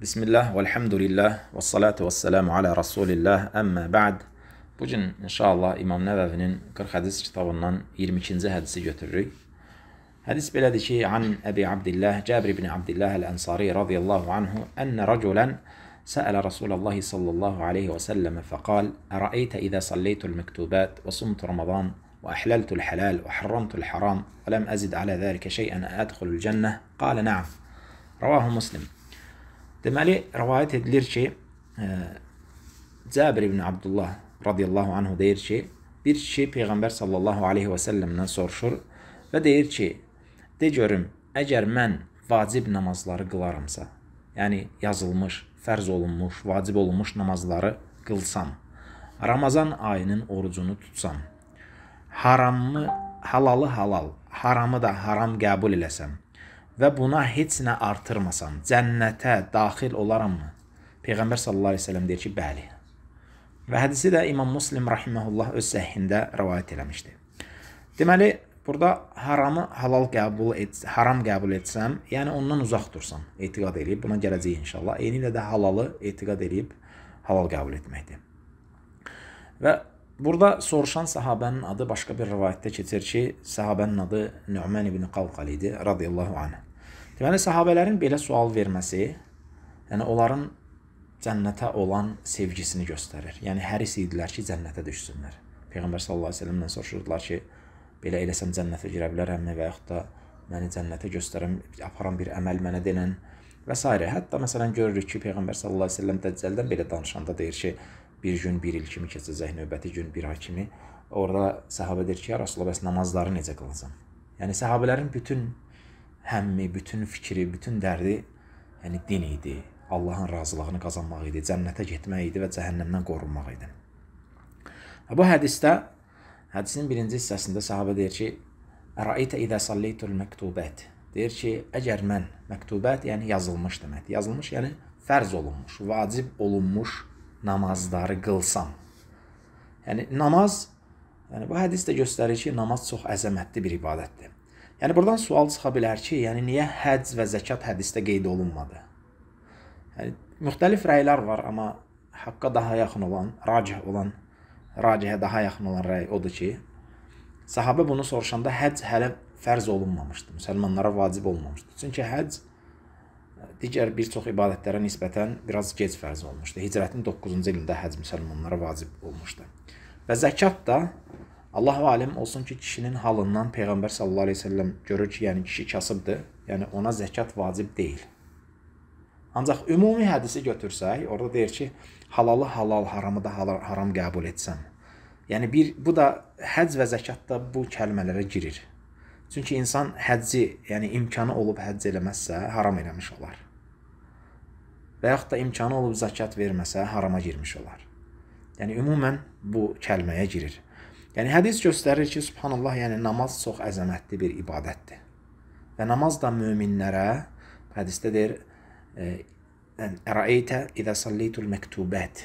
بسم الله والحمد لله والصلاة والسلام على رسول الله أما بعd Bugün inşallah İmam Nəvəvinin 40 hədis kitabından 22-ci hədisi götürürük. Hədis belədir ki, an الله Abdillah, بن ibn Abdillah el رضي radiyallahu anhu, أن رجلا سأل رسول الله صلى الله عليه وسلم فقال أرأيت إذا صليت المكتوبات وصمت رمضان وأحللت الحلال وحرمت الحرام ولم أزد على ذلك شيئا أدخل الجنة قال نعم رواه مسلم Deməli, rivayət edilir ki, e, Cəbir ibn Abdullah radiyallahu anhu deyir ki, bir kişi Peyğəmbər sallallahu aleyhi və səlləmdən soruşur və deyir ki, de görüm, əgər mən vacib namazları qılarımsa, yəni yazılmış, fərz olunmuş, vacib olunmuş namazları qılsam, Ramazan ayının orucunu tutsam, haramı halalı halal, haramı da haram qəbul eləsəm, və buna heç nə artırmasam, cənnətə daxil olaramı? Peyğəmbər sallallahu əleyhi və səlləm deyir ki, bəli. Və hədisi də İmam Muslim rahimehullah öz səhihində rivayet eləmişdi. Deməli, burada haramı halal qəbul et, haram qəbul etsəm, yəni ondan uzaq dursam, etiqad eləyib, buna gələcək inşallah. Eyni ilə də halalı etiqad eləyib halal qəbul etməkdir. Və Burada soruşan sahabənin adı başqa bir rivayətdə keçir ki, sahabənin adı Nü'man ibn Qalqal idi, radiyallahu anh. Deməli səhabələrin belə sual verməsi, yəni onların cənnətə olan sevgisini göstərir. Yəni həris idilər ki, cənnətə düşsünlər. Peyğəmbər sallallahu əleyhi və səlləmdən soruşurdular ki, belə eləsəm cənnətə girə bilərəmmi və yaxud da məni cənnətə göstərən, aparan bir əməl mənə denən və s. Hətta məsələn görürük ki, Peyğəmbər sallallahu əleyhi və səlləm Dəccəldən belə danışanda deyir ki, bir gün bir il kimi keçəcək, növbəti gün bir ay kimi. Orada səhabə deyir ki, ya Rasulullah, bəs namazları necə qılacam? Yəni səhabələrin bütün həmmi, bütün fikri, bütün dərdi yəni din idi. Allahın razılığını qazanmaq idi, cənnətə getmək idi və cəhənnəmdən qorunmaq idi. Və bu hədisdə hədisin birinci hissəsində sahabə deyir ki: "Əraitə izə sallaytul maktubat." Deyir ki, əgər mən maktubat, yəni yazılmış deməkdir. Yazılmış, yəni fərz olunmuş, vacib olunmuş namazları qılsam. Yəni namaz, yəni bu hədis də göstərir ki, namaz çox əzəmətli bir ibadətdir. Yəni buradan sual çıxa bilər ki, yəni niyə həcc və zəkat hədisdə qeyd olunmadı? Yəni müxtəlif rəylər var, amma haqqa daha yaxın olan, racih olan, racihə daha yaxın olan rəy odur ki, sahabə bunu soruşanda həcc hələ fərz olunmamışdı, müsəlmanlara vacib olmamışdı. Çünki həcc e, digər bir çox ibadətlərə nisbətən biraz gec fərz olmuşdu. Hicrətin 9-cu ilində həcc müsəlmanlara vacib olmuşdu. Və zəkat da Allah aləm olsun ki, kişinin halından Peyğəmbər sallallahu əleyhi və səlləm görür ki, yəni kişi kasıbdır, yəni ona zəkat vacib deyil. Ancaq ümumi hədisi götürsək, orada deyir ki, halalı halal, haramı da halal, haram qəbul etsən. Yəni bir bu da həcc və zəkat da bu kəlmələrə girir. Çünki insan həcci, yəni imkanı olub həcc eləməzsə, haram eləmiş olar. Və yaxud da imkanı olub zəkat verməsə, harama girmiş olar. Yəni ümumən bu kəlməyə girir. Yəni hədis göstərir ki, subhanallah, yəni namaz çox əzəmətli bir ibadətdir. Və namaz da möminlərə hədisdə deyir, e, "Əraeytə izə sallaytul maktubat"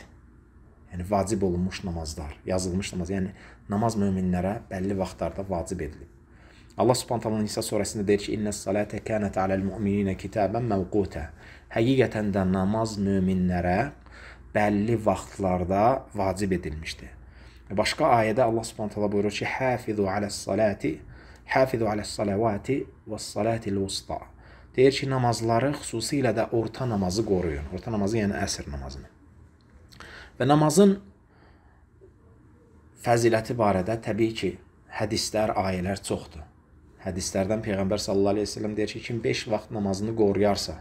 Yəni vacib olunmuş namazlar, yazılmış namaz, yəni namaz möminlərə bəlli vaxtlarda vacib edilib. Allah Subhanahu taala Nisa surəsində deyir ki: "İnnas salate kanat alal mu'minina kitaban mawquta." Həqiqətən də namaz möminlərə bəlli vaxtlarda vacib edilmişdir. Başqa ayədə Allah Subhanahu taala buyurur ki: "Hafizu aləs-salati, hafizu aləs-salavati və-salatil wusta." Deyir ki, namazları, xüsusilə də orta namazı qoruyun. Orta namazı yəni əsr namazını. Və namazın fəziləti barədə təbii ki, hədislər, ayələr çoxdur. Hədislərdən Peyğəmbər sallallahu əleyhi və səlləm deyir ki, kim 5 vaxt namazını qoruyarsa,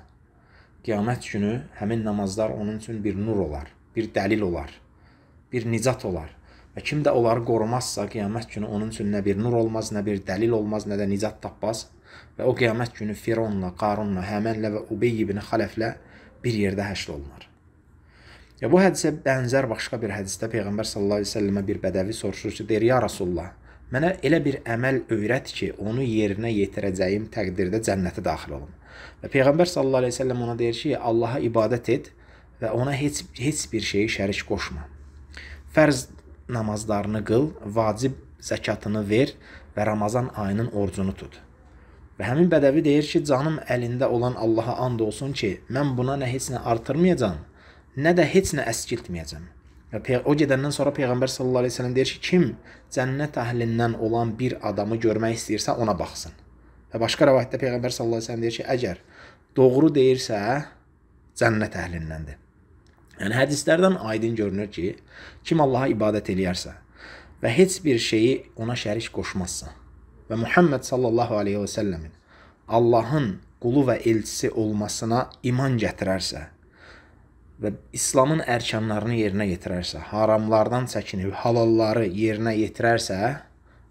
qiyamət günü həmin namazlar onun üçün bir nur olar, bir dəlil olar, bir nicat olar. Və kim də onları qorumazsa, qiyamət günü onun üçün nə bir nur olmaz, nə bir dəlil olmaz, nə də nicat tapmaz. Və o qiyamət günü Fironla, Qarunla, Həmənlə və Ubey ibn Xələflə bir yerdə həşr olunar. Ya bu hədisə bənzər başqa bir hədisdə Peyğəmbər sallallahu əleyhi və səlləmə bir bədəvi soruşur ki, deyir: "Ya Rasulullah, mənə elə bir əməl öyrət ki, onu yerinə yetirəcəyim təqdirdə cənnətə daxil olum." Və Peyğəmbər sallallahu əleyhi və səlləm ona deyir ki, "Allaha ibadət et və ona heç heç bir şeyi şərik qoşma." Fərz namazlarını qıl, vacib zəkatını ver və Ramazan ayının orucunu tut. Və həmin bədəvi deyir ki, canım əlində olan Allaha and olsun ki, mən buna nə heç nə artırmayacam, nə də heç nə əskiltməyəcəm. Və o gedəndən sonra Peyğəmbər sallallahu əleyhi və səlləm deyir ki, kim cənnət əhlindən olan bir adamı görmək istəyirsə, ona baxsın. Və başqa rivayətdə Peyğəmbər sallallahu əleyhi və səlləm deyir ki, əgər doğru deyirsə, cənnət əhlindəndir. Yəni hədislərdən aydın görünür ki, kim Allaha ibadət eləyərsə və heç bir şeyi ona şərik qoşmazsa və Muhammed sallallahu alayhi və səlləmin Allahın qulu və elçisi olmasına iman gətirərsə və İslamın ərkanlarını yerinə yetirərsə, haramlardan çəkinib halalları yerinə yetirərsə,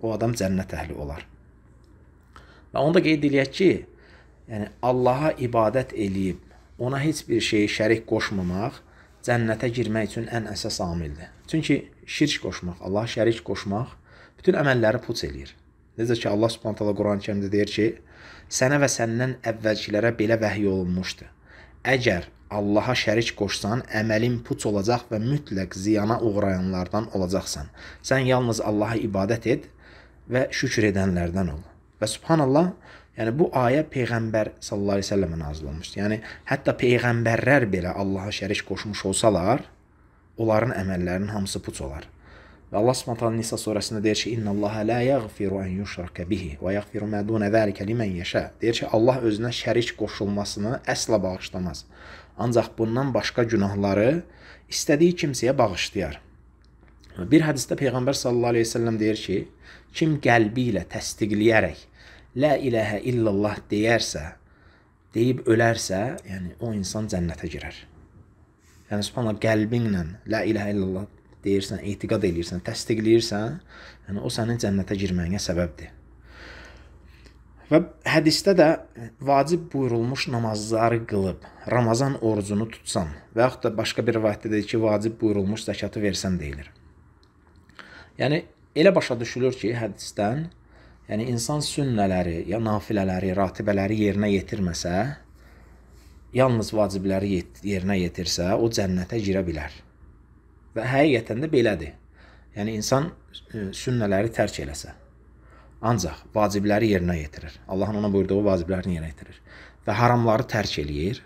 o adam cənnət əhli olar. Və onda qeyd eləyək ki, yəni Allaha ibadət eləyib, ona heç bir şeyi şərik qoşmamaq cənnətə girmək üçün ən əsas amildir. Çünki şirk qoşmaq, Allah şərik qoşmaq bütün əməlləri puç eləyir. Necə ki Allah Subhanahu taala Quran-Kərimdə deyir ki, sənə və səndən əvvəlkilərə belə vəhy olunmuşdu. Əgər Allaha şərik qoşsan, əməlin puç olacaq və mütləq ziyana uğrayanlardan olacaqsan. Sən yalnız Allaha ibadət et və şükr edənlərdən ol. Və subhanallah, Yəni bu ayə peyğəmbər sallallahu əleyhi və səlləmə nazil olmuşdu. Yəni hətta peyğəmbərlər belə Allaha şərik qoşmuş olsalar, onların əməllərinin hamısı puç olar. Və Allah Subhanahu Nisa surəsində deyir ki, "İnnallaha la yaghfiru an yushraka bihi və yaghfiru ma dun zalika limen yasha." Deyir ki, Allah özünə şərik qoşulmasını əsla bağışlamaz. Ancaq bundan başqa günahları istədiyi kimsəyə bağışlayar. Bir hədisdə Peyğəmbər sallallahu əleyhi və səlləm deyir ki, kim qəlbi ilə təsdiqləyərək la iləhə illallah deyərsə, deyib ölərsə, yəni o insan cənnətə girər. Yəni subhanallah qəlbinlə la iləhə illallah deyirsən, etiqad eləyirsən, təsdiqləyirsən, yəni o sənin cənnətə girməyinə səbəbdir. Və hədisdə də vacib buyurulmuş namazları qılıb, Ramazan orucunu tutsam və yaxud da başqa bir rivayətdə deyir ki, vacib buyurulmuş zəkatı versən deyilir. Yəni elə başa düşülür ki, hədisdən Yəni insan sünnələri, ya nafilələri, ratibələri yerinə yetirməsə, yalnız vacibləri yet yerinə yetirsə, o cənnətə girə bilər. Və həqiqətən də belədir. Yəni insan e, sünnələri tərk eləsə, ancaq vacibləri yerinə yetirir. Allahın ona buyurduğu vaciblərini yerinə yetirir və haramları tərk eləyir.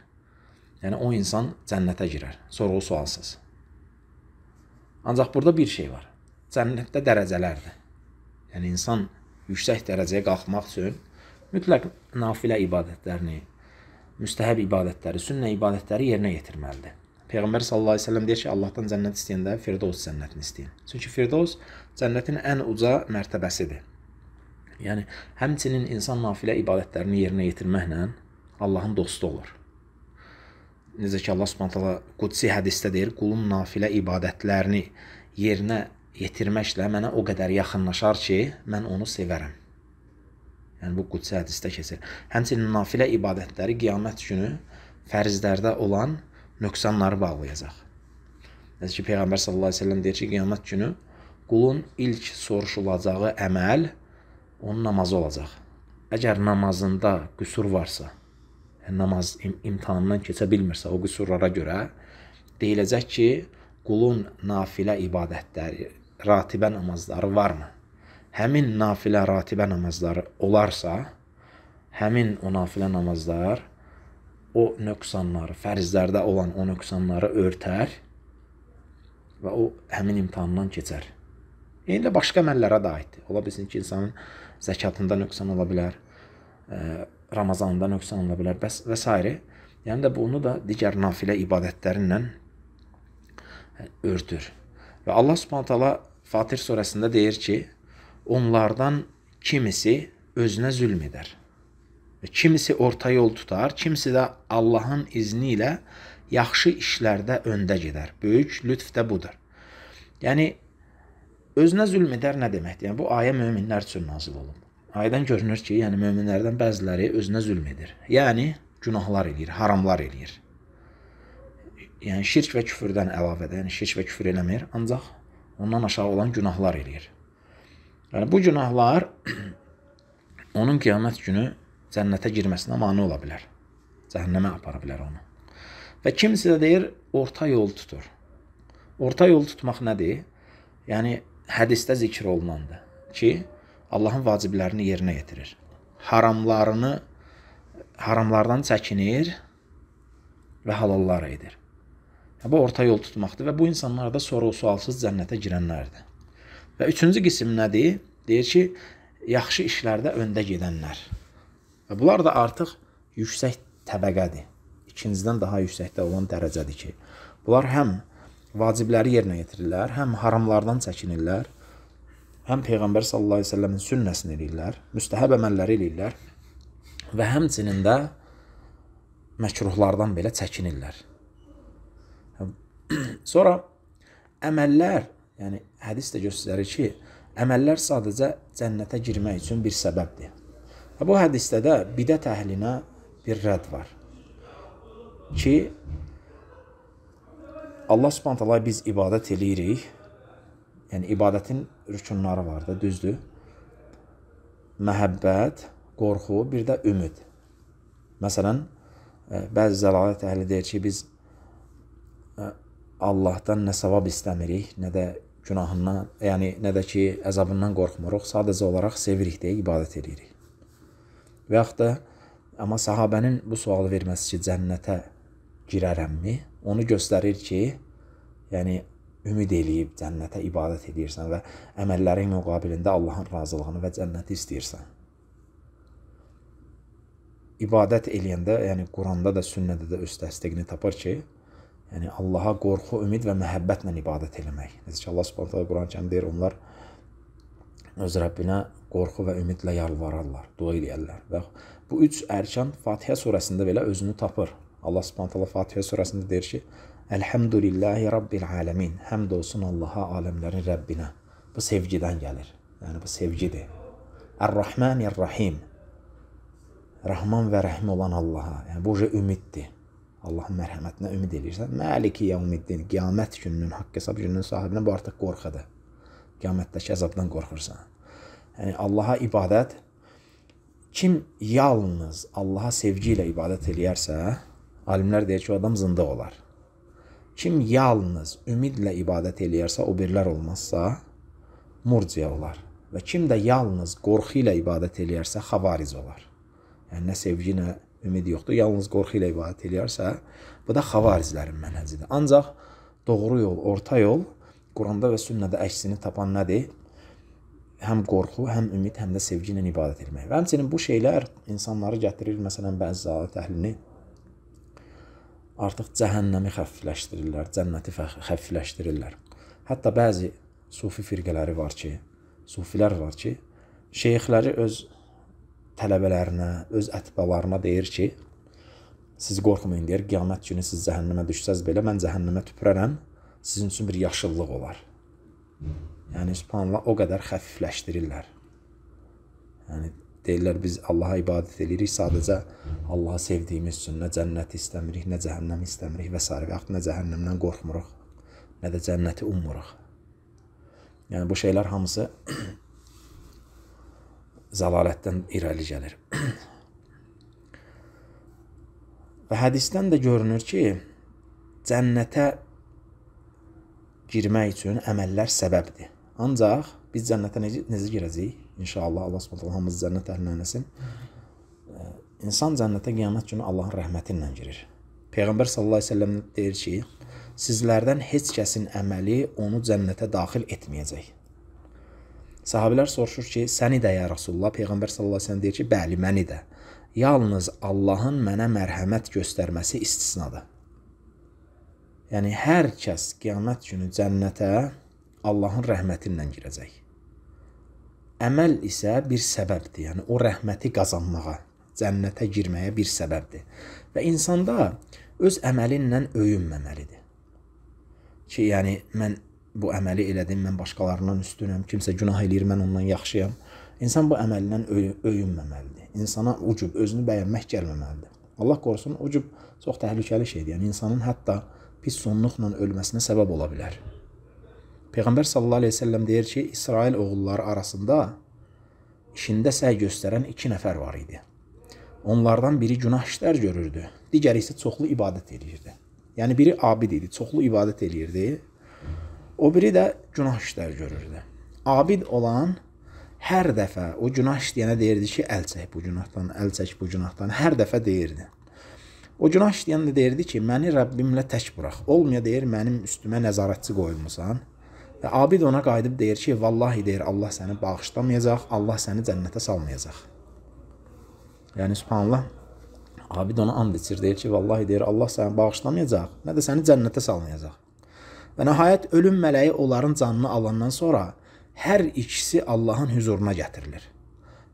Yəni o insan cənnətə girər, sorğu-sualsız. Ancaq burada bir şey var. Cənnətdə dərəcələrdir. Yəni insan yüksək dərəcəyə qalxmaq üçün mütləq nafilə ibadətlərini, müstəhəb ibadətləri, sünnə ibadətləri yerinə yetirməlidir. Peyğəmbər sallallahu əleyhi və səlləm deyir ki, Allahdan cənnət istəyəndə Firdevs cənnətini istəyin. Çünki Firdevs cənnətin ən uca mərtəbəsidir. Yəni həmçinin insan nafilə ibadətlərini yerinə yetirməklə Allahın dostu olur. Necə ki Allah Subhanahu taala qudsi hədisdə deyir, qulum nafilə ibadətlərini yerinə yetirməklə mənə o qədər yaxınlaşar ki, mən onu sevərəm. Yəni bu qudsi hədisdə keçir. Həmçinin nafilə ibadətləri qiyamət günü fərzlərdə olan nöqsanları bağlayacaq. Necə ki Peyğəmbər sallallahu əleyhi və səlləm deyir ki, qiyamət günü qulun ilk soruşulacağı əməl onun namazı olacaq. Əgər namazında qüsur varsa, yəni namaz im imtahanından keçə bilmirsə, o qüsurlara görə deyiləcək ki, qulun nafilə ibadətləri ratibə namazları varmı? Həmin nafilə ratibə namazları olarsa, həmin o nafilə namazlar o nöqsanları, fərzlərdə olan o nöqsanları örtər və o həmin imtahandan keçər. Eyni də başqa əməllərə də aiddir. Ola bilsin ki, insanın zəkatında nöqsan ola bilər, e, Ramazanında nöqsan ola bilər bəs və s. Yəni də bunu da digər nafilə ibadətlərlə e, örtür. Və Allah Subhanahu taala Fatir surəsində deyir ki, onlardan kimisi özünə zülm edər. Kimisi orta yol tutar, kimisi də Allahın izni ilə yaxşı işlərdə öndə gedər. Böyük lütf də budur. Yəni, özünə zülm edər nə deməkdir? Yəni, bu ayə möminlər üçün nazil olub. Ayədən görünür ki, yəni möminlərdən bəziləri özünə zülm edir. Yəni, günahlar eləyir, haramlar eləyir. Yəni, şirk və küfürdən əlavədə, yəni şirk və küfür eləmir, ancaq ondan aşağı olan günahlar eləyir. Yəni, bu günahlar onun qiyamət günü cənnətə girməsinə mane ola bilər. Cəhənnəmə apara bilər onu. Və kimsə də deyir, orta yol tutur. Orta yol tutmaq nədir? Yəni, hədistə zikr olunandır ki, Allahın vaciblərini yerinə yetirir. Haramlarını, haramlardan çəkinir və halallar edir. Bu orta yol tutmaqdır və bu insanlar da sorğu-sualsız cənnətə girənlərdir. Və üçüncü qism nədir? Deyir ki, yaxşı işlərdə öndə gedənlər. Və bunlar da artıq yüksək təbəqədir. İkincidən daha yüksəkdə olan dərəcədir ki, bunlar həm vacibləri yerinə yetirirlər, həm haramlardan çəkinirlər, həm peyğəmbər sallallahu əleyhi və səlləmin sünnəsini eləyirlər, müstəhəb əməlləri eləyirlər və həmçinin də məkruhlardan belə çəkinirlər. Sonra əməllər, yəni hədis də göstərir ki, əməllər sadəcə cənnətə girmək üçün bir səbəbdir. Və bu hədisdə də bidət əhlinə bir rədd var ki, Allah Subhanahu biz ibadət eləyirik. Yəni ibadətin rükunları var da, düzdür? Məhəbbət, qorxu, bir də ümid. Məsələn, e, bəzi zəlalət əhli deyir ki, biz Allahdan nə savab istəmirik, nə də günahından, yəni nə də ki, əzabından qorxmuruq. Sadəcə olaraq sevirik deyə ibadət edirik. Və yaxud da amma sahabənin bu sualı verməsi ki, cənnətə girərəmmi? Onu göstərir ki, yəni ümid eləyib cənnətə ibadət edirsən və əməllərin müqabilində Allahın razılığını və cənnəti istəyirsən. İbadət eləyəndə, yəni Quranda da, sünnədə də öz təsdiqini tapır ki, Yəni Allaha qorxu, ümid və məhəbbətlə ibadət eləmək. Necə ki Allah Subhanahu taala Quran-ı Kərimdə deyir, onlar öz Rəbbinə qorxu və ümidlə yalvararlar, dua eləyərlər. Və bu üç ərkan Fatihə surəsində belə özünü tapır. Allah Subhanahu taala Fatihə surəsində deyir ki: "Elhamdülillahi rabbil alamin." Həmd olsun Allaha, aləmlərin Rəbbinə. Bu sevgidən gəlir. Yəni bu sevgidir. Ər-Rahmanir-Rahim. Rəhman və Rəhim olan Allaha. Yəni bu ümiddir. Allahın mərhəmətinə ümid eləyirsən. Məliki yevmiddin, qiyamət gününün, haqq hesab gününün sahibinə bu artıq qorxudur. Qiyamətdəki əzabdan qorxursan. Yəni Allaha ibadət kim yalnız Allaha sevgi ilə ibadət eləyərsə, alimlər deyir ki, o adam zında olar. Kim yalnız ümidlə ibadət eləyərsə, o birlər olmazsa, murciya olar. Və kim də yalnız qorxu ilə ibadət eləyərsə, xavariz olar. Yəni nə sevgi, nə ümid yoxdur. Yalnız qorxu ilə ibadət eləyərsə, bu da xavarizlərin mənhəcidir. Ancaq doğru yol, orta yol Quranda və sünnədə əksini tapan nədir? Həm qorxu, həm ümid, həm də sevgi ilə ibadət etmək. Və həmçinin bu şeylər insanları gətirir, məsələn, bəzi zəlalət əhlini artıq cəhənnəmi xəfifləşdirirlər, cənnəti xəfifləşdirirlər. Hətta bəzi sufi firqələri var ki, sufilər var ki, şeyxləri öz tələbələrinə, öz ətbalarına deyir ki, siz qorxmayın deyir, qiyamət günü siz cəhənnəmə düşsəz belə mən cəhənnəmə tüpürərəm, sizin üçün bir yaşıllıq olar. Yəni subhanallah o qədər xəfifləşdirirlər. Yəni deyirlər biz Allaha ibadət edirik sadəcə Allahı sevdiyimiz üçün, nə cənnəti istəmirik, nə cəhənnəmi istəmirik və s. və yaxud nə cəhənnəmdən qorxmuruq, nə də cənnəti ummuruq. Yəni bu şeylər hamısı zəlalətdən irəli gəlir. Və hədisdən də görünür ki, cənnətə girmək üçün əməllər səbəbdir. Ancaq biz cənnətə necə, necə girəcəyik? İnşallah Allah Subhanahu hamımız cənnət əhlindən etsin. İnsan cənnətə qiyamət günü Allahın rəhməti ilə girir. Peyğəmbər sallallahu əleyhi və səlləm deyir ki, sizlərdən heç kəsin əməli onu cənnətə daxil etməyəcək. Sahabələr soruşur ki, səni də ya Rasulullah? Peyğəmbər sallallahu əleyhi və səlləm deyir ki, bəli, məni də. Yalnız Allahın mənə mərhəmət göstərməsi istisnadır. Yəni hər kəs qiyamət günü cənnətə Allahın rəhməti ilə girəcək. Əməl isə bir səbəbdir. Yəni o rəhməti qazanmağa, cənnətə girməyə bir səbəbdir. Və insanda öz əməlinlə öyünməməlidir. Ki, yəni mən bu əməli elədim, mən başqalarından üstünəm, kimsə günah eləyir, mən ondan yaxşıyam. İnsan bu əməlindən öy öyünməməlidir. İnsana ucub özünü bəyənmək gəlməməlidir. Allah qorusun, ucub çox təhlükəli şeydir. Yəni insanın hətta pis sonluqla ölməsinə səbəb ola bilər. Peyğəmbər sallallahu əleyhi və səlləm deyir ki, İsrail oğulları arasında işində səy göstərən 2 nəfər var idi. Onlardan biri günah işlər görürdü, digəri isə çoxlu ibadət eləyirdi. Yəni biri abid idi, çoxlu ibadət eləyirdi, O biri də günah işlər görürdü. Abid olan hər dəfə o günah işləyənə deyirdi ki, əl çək bu günahdan, əl çək bu günahdan, hər dəfə deyirdi. O günah işləyən də deyirdi ki, məni Rəbbimlə tək burax. Olmaya deyir, mənim üstümə nəzarətçi qoyulmusan. Və abid ona qayıdıb deyir ki, vallahi deyir, Allah səni bağışlamayacaq, Allah səni cənnətə salmayacaq. Yəni subhanallah. Abid ona and içir, deyir ki, vallahi deyir, Allah səni bağışlamayacaq, nə də səni cənnətə salmayacaq. Və nəhayət ölüm mələyi onların canını alandan sonra hər ikisi Allahın huzuruna gətirilir.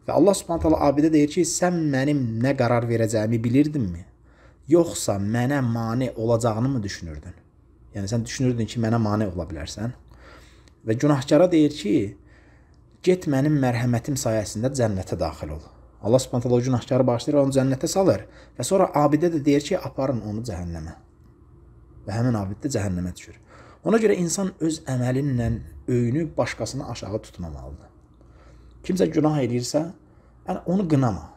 Və Allah Subhanahu taala abidə deyir ki, sən mənim nə qərar verəcəyimi bilirdinmi? Yoxsa mənə mane olacağını mı düşünürdün? Yəni sən düşünürdün ki, mənə mane ola bilərsən? Və günahkara deyir ki, get mənim mərhəmətim sayəsində cənnətə daxil ol. Allah Subhanahu taala günahkarı bağışlayır, onu cənnətə salır və sonra abidə də deyir ki, aparın onu cəhənnəmə. Və həmin abid də cəhənnəmə düşür. Ona görə insan öz əməlinlə öyünü başqasını aşağı tutmamalıdır. Kimsə günah eləyirsə, yəni onu qınama.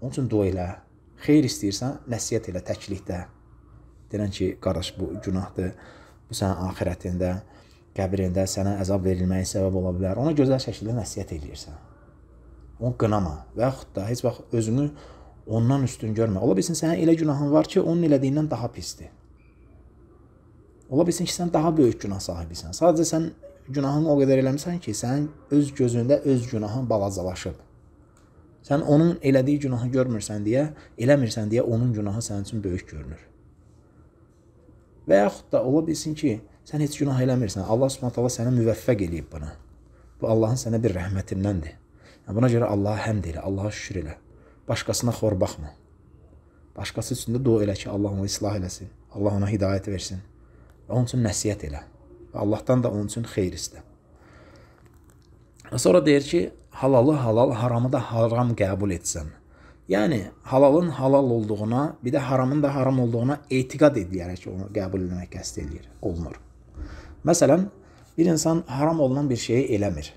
Onun üçün dua elə. Xeyir istəyirsən, nəsihət elə təklikdə. Deyirən ki, qardaş bu günahdır. Bu sənin axirətində, qəbrində sənə əzab verilməyə səbəb ola bilər. Ona gözəl şəkildə nəsihət eləyirsən. Onu qınama və yaxud da heç vaxt özünü ondan üstün görmə. Ola bilsin sənin elə günahın var ki, onun elədiyindən daha pisdir. Ola bilsin ki, sən daha böyük günah sahibisən. Sadəcə sən günahını o qədər eləmisən ki, sənin öz gözündə öz günahın balacalaşıb. Sən onun elədiyi günahı görmürsən deyə, eləmirsən deyə onun günahı sənin üçün böyük görünür. Və yaxud da ola bilsin ki, sən heç günah eləmirsən. Allah Subhanahu taala səni müvəffəq eləyib buna. Bu Allahın sənə bir rəhmətindəndir. Yəni buna görə Allaha həmd elə, Allaha şükür elə. Başqasına xor baxma. Başqası üçün də dua elə ki, Allah onu islah eləsin. Allah ona hidayət versin. Onun üçün nəsiyyət elə. Allahdan da onun üçün xeyir istə. Sonra deyir ki, halalı halal, haramı da haram qəbul etsən. Yəni halalın halal olduğuna, bir də haramın da haram olduğuna etiqad edərək onu qəbul etmək qəsd eləyir, olunur. Məsələn, bir insan haram olunan bir şeyi eləmir.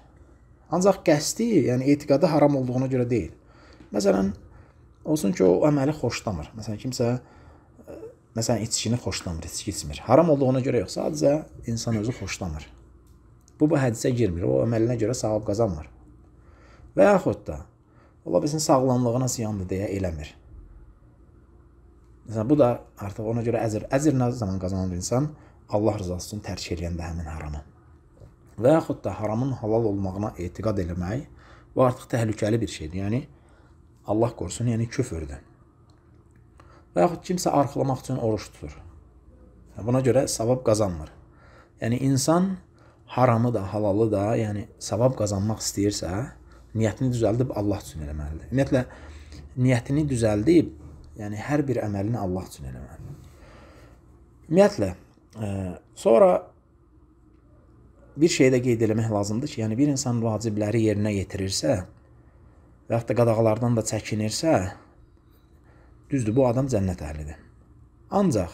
Ancaq qəsdi, yəni etiqadı haram olduğuna görə deyil. Məsələn, olsun ki, o əməli xoşlamır. Məsələn, kimsə Məsələn, içkini xoşlamır, içki içmir. Haram olduğuna görə yox, sadəcə insan özü xoşlamır. Bu bu hədisə girmir, o əməlinə görə savab qazanmır. Və yaxud da ola bilsin sağlamlığına ziyandır deyə eləmir. Məsələn, bu da artıq ona görə əzr. Əzr nə zaman qazanır insan? Allah rızası üçün tərk edəndə həmin haramı. Və yaxud da haramın halal olmağına etiqad eləmək bu artıq təhlükəli bir şeydir. Yəni Allah qorusun, yəni küfrdür və yaxud kimsə arxalamaq üçün oruç tutur. Buna görə savab qazanmır. Yəni insan haramı da, halalı da, yəni savab qazanmaq istəyirsə, niyyətini düzəldib Allah üçün eləməlidir. Ümumiyyətlə niyyətini düzəldib, yəni hər bir əməlini Allah üçün eləməlidir. Ümumiyyətlə ə, e, sonra bir şey də qeyd eləmək lazımdır ki, yəni bir insan vacibləri yerinə yetirirsə və hətta qadağalardan da çəkinirsə, Düzdür, bu adam cənnət əhlidir. Ancaq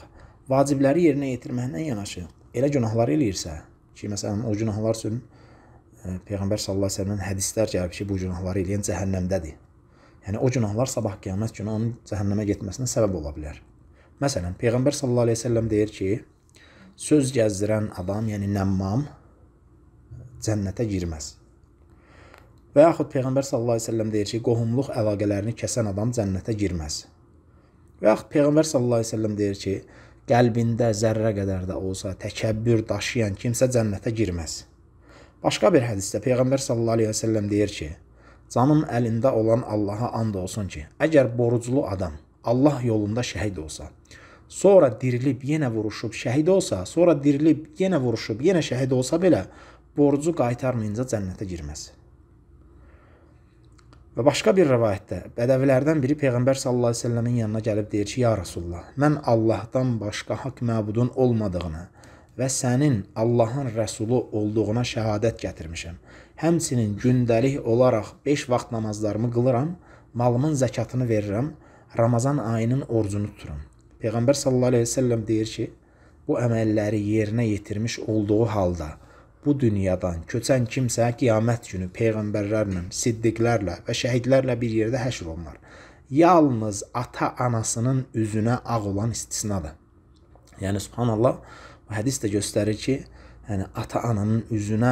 vacibləri yerinə yetirməklə yanaşı elə günahlar eləyirsə, ki məsələn o günahlar üçün e, Peyğəmbər sallallahu əleyhi və səlləm hədislər gəlib ki, bu günahları eləyən cəhənnəmdədir. Yəni o günahlar sabah qiyamət günü onun cəhənnəmə getməsinə səbəb ola bilər. Məsələn, Peyğəmbər sallallahu əleyhi və səlləm deyir ki, söz gəzdirən adam, yəni nəmmam cənnətə girməz. Və yaxud Peyğəmbər sallallahu əleyhi və səlləm deyir ki, qohumluq əlaqələrini kəsən adam cənnətə girməz. Və yaxud Peyğəmbər sallallahu əleyhi və səlləm deyir ki, qəlbində zərrə qədər də olsa təkəbbür daşıyan kimsə cənnətə girməz. Başqa bir hədisdə Peyğəmbər sallallahu əleyhi və səlləm deyir ki, canım əlində olan Allaha and olsun ki, əgər boruclu adam Allah yolunda şəhid olsa, sonra dirilib yenə vuruşub şəhid olsa, sonra dirilib yenə vuruşub yenə şəhid olsa belə borcu qaytarmayınca cənnətə girməz. Və başqa bir rivayətdə bədəvilərdən biri peyğəmbər sallallahu əleyhi və səlləmin yanına gəlib deyir ki: "Ya Rasulullah, mən Allahdan başqa haqq məbudun olmadığını və sənin Allahın rəsulu olduğuna şəhadət gətirmişəm. Həmçinin gündəlik olaraq 5 vaxt namazlarımı qılıram, malımın zəkatını verirəm, Ramazan ayının orucunu tuturam." Peyğəmbər sallallahu əleyhi və səlləm deyir ki: "Bu əməlləri yerinə yetirmiş olduğu halda bu dünyadan köçən kimsə qiyamət günü peyğəmbərlərlə, siddiqlərlə və şəhidlərlə bir yerdə həşr olunar. Yalnız ata-anasının üzünə ağ olan istisnadır. Yəni subhanallah, bu hədis də göstərir ki, yəni ata-ananın üzünə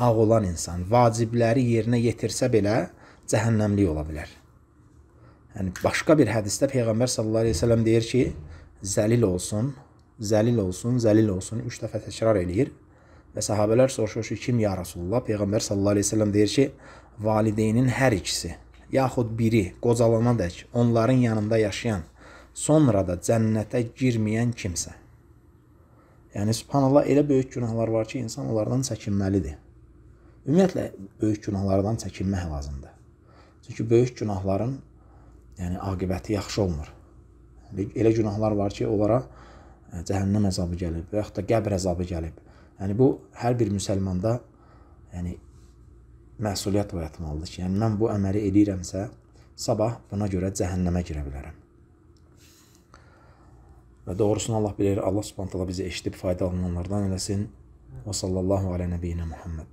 ağ olan insan vacibləri yerinə yetirsə belə cəhənnəmlik ola bilər. Yəni başqa bir hədisdə peyğəmbər sallallahu əleyhi və səlləm deyir ki, zəlil olsun, zəlil olsun, zəlil olsun 3 dəfə təkrar eləyir. Və səhabələr soruşur ki, kim ya Rasulullah? Peyğəmbər sallallahu əleyhi və səlləm deyir ki, valideynin hər ikisi, yaxud biri qocalana dək onların yanında yaşayan, sonra da cənnətə girməyən kimsə. Yəni subhanallah elə böyük günahlar var ki, insan onlardan çəkinməlidir. Ümumiyyətlə böyük günahlardan çəkinmək lazımdır. Çünki böyük günahların yəni aqibəti yaxşı olmur. Elə günahlar var ki, onlara e, cəhənnəm əzabı gəlib və yaxud da qəbr əzabı gəlib. Yəni bu hər bir müsəlmanda yəni məsuliyyət oyatmalıdır ki, yəni mən bu əməli eləyirəmsə, sabah buna görə cəhənnəmə girə bilərəm. Və doğrusunu Allah bilir, Allah Subhanahu taala bizi eşidib faydalananlardan eləsin. Və sallallahu alə nəbiyinə Muhammed